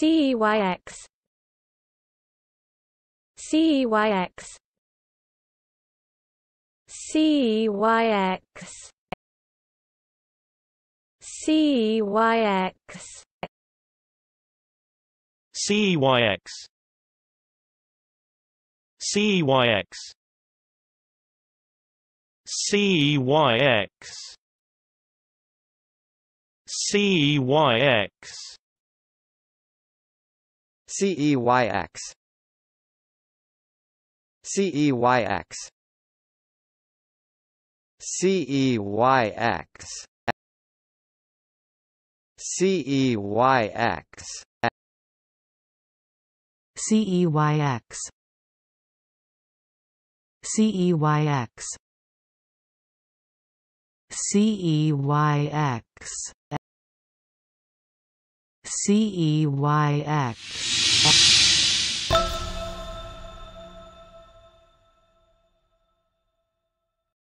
CEYX CEYX CEYX CEYX CEYX CEYX CEYX CEYX CEYX CEYX CEYX CEYX CEYX CEYX CEYX CEYX you